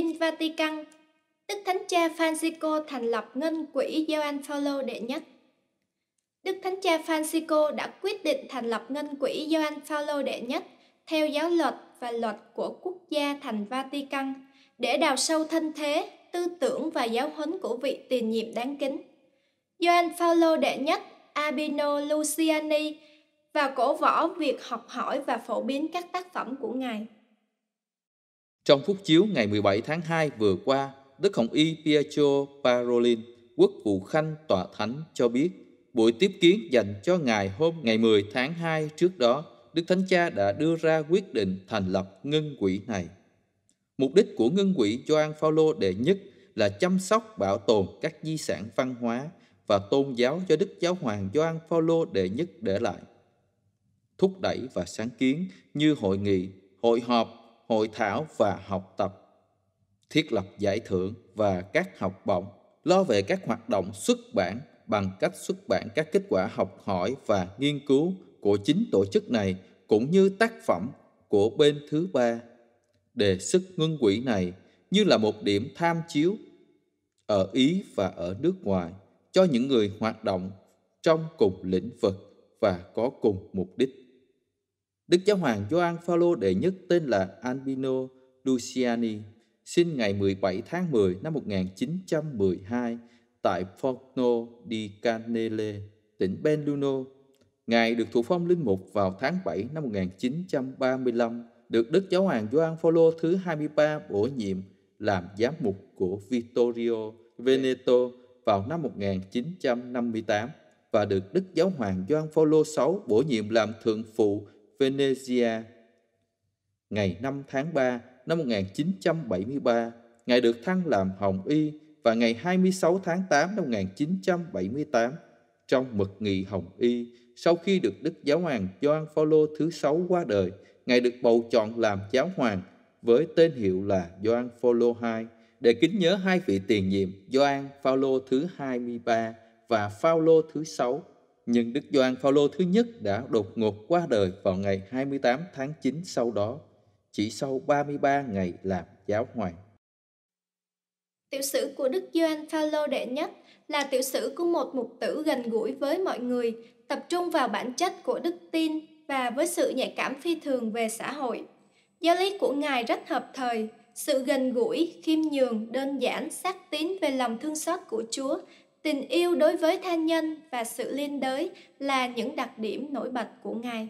Tin Vatican, Đức Thánh Cha Francisco thành lập ngân quỹ Gioan Paulo đệ nhất. Đức Thánh Cha Francisco đã quyết định thành lập ngân quỹ Gioan Paulo đệ nhất theo giáo luật và luật của quốc gia thành Vatican để đào sâu thân thế, tư tưởng và giáo huấn của vị tiền nhiệm đáng kính. Gioan Paulo đệ nhất, Abino Luciani và cổ võ việc học hỏi và phổ biến các tác phẩm của ngài. Trong phút chiếu ngày 17 tháng 2 vừa qua, Đức Hồng Y Pietro Parolin, quốc vụ khanh tòa thánh cho biết, buổi tiếp kiến dành cho Ngài hôm ngày 10 tháng 2 trước đó, Đức Thánh Cha đã đưa ra quyết định thành lập ngân quỹ này. Mục đích của ngân quỹ Gioan Phaolô đệ nhất là chăm sóc bảo tồn các di sản văn hóa và tôn giáo cho Đức Giáo hoàng Gioan Phaolô đệ nhất để lại. Thúc đẩy và sáng kiến như hội nghị, hội họp hội thảo và học tập, thiết lập giải thưởng và các học bổng, lo về các hoạt động xuất bản bằng cách xuất bản các kết quả học hỏi và nghiên cứu của chính tổ chức này cũng như tác phẩm của bên thứ ba. Đề sức ngân quỹ này như là một điểm tham chiếu ở Ý và ở nước ngoài cho những người hoạt động trong cùng lĩnh vực và có cùng mục đích Đức Giáo hoàng Gioan Phaolô đệ nhất tên là Albino Luciani, sinh ngày 17 tháng 10 năm 1912 tại Forno di Canele, tỉnh Belluno. Ngài được thụ phong linh mục vào tháng 7 năm 1935, được Đức Giáo hoàng Gioan Phaolô thứ 23 bổ nhiệm làm giám mục của Vittorio Veneto vào năm 1958 và được Đức Giáo hoàng Gioan Phaolô VI bổ nhiệm làm thượng phụ Venezia. Ngày 5 tháng 3 năm 1973, Ngài được thăng làm Hồng Y và ngày 26 tháng 8 năm 1978 trong mật nghị Hồng Y sau khi được Đức Giáo hoàng Gioan Phaolô thứ sáu qua đời, Ngài được bầu chọn làm giáo hoàng với tên hiệu là Gioan Phaolô II để kính nhớ hai vị tiền nhiệm Gioan Phaolô thứ 23 và Phaolô thứ sáu nhưng Đức Gioan Phaolô thứ nhất đã đột ngột qua đời vào ngày 28 tháng 9 sau đó, chỉ sau 33 ngày làm giáo hoàng. Tiểu sử của Đức Gioan Phaolô đệ nhất là tiểu sử của một mục tử gần gũi với mọi người, tập trung vào bản chất của đức tin và với sự nhạy cảm phi thường về xã hội. Giáo lý của Ngài rất hợp thời, sự gần gũi, khiêm nhường, đơn giản, xác tín về lòng thương xót của Chúa tình yêu đối với tha nhân và sự liên đới là những đặc điểm nổi bật của ngài